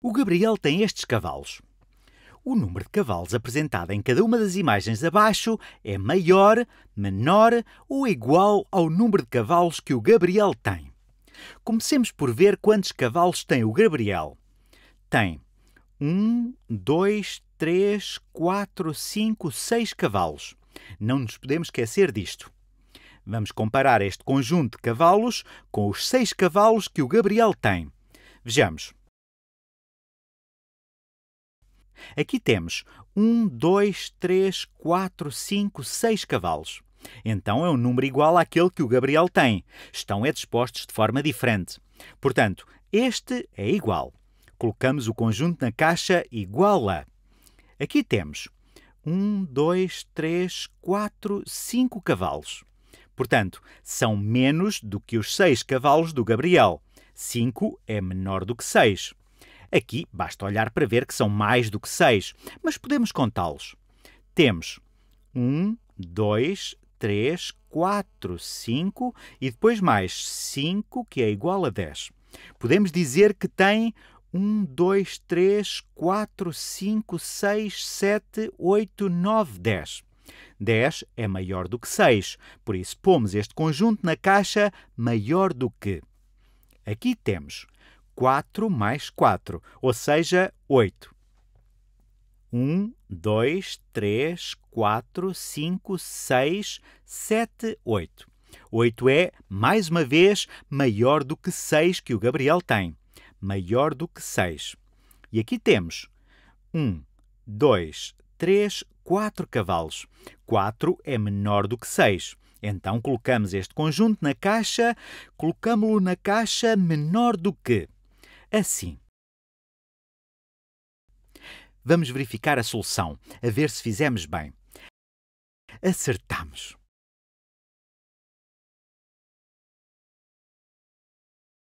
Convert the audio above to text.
O Gabriel tem estes cavalos. O número de cavalos apresentado em cada uma das imagens abaixo é maior, menor ou igual ao número de cavalos que o Gabriel tem. Comecemos por ver quantos cavalos tem o Gabriel. Tem 1, 2, 3, 4, 5, 6 cavalos. Não nos podemos esquecer disto. Vamos comparar este conjunto de cavalos com os 6 cavalos que o Gabriel tem. Vejamos. Aqui temos 1, 2, 3, 4, 5, 6 cavalos. Então é um número igual àquele que o Gabriel tem. Estão é dispostos de forma diferente. Portanto, este é igual. Colocamos o conjunto na caixa igual a. Aqui temos 1, 2, 3, 4, 5 cavalos. Portanto, são menos do que os 6 cavalos do Gabriel. 5 é menor do que 6. Aqui basta olhar para ver que são mais do que seis, mas podemos contá-los. Temos 1, 2, 3, 4, 5 e depois mais 5, que é igual a 10. Podemos dizer que tem 1, 2, 3, 4, 5, 6, 7, 8, 9, 10. 10 é maior do que 6, por isso pomos este conjunto na caixa maior do que. Aqui temos 4 mais 4, ou seja, 8. 1, 2, 3, 4, 5, 6, 7, 8. 8 é, mais uma vez, maior do que 6 que o Gabriel tem. Maior do que 6. E aqui temos 1, 2, 3, 4 cavalos. 4 é menor do que 6. Então colocamos este conjunto na caixa, colocamos-lo na caixa menor do que assim. Vamos verificar a solução, a ver se fizemos bem. Acertamos.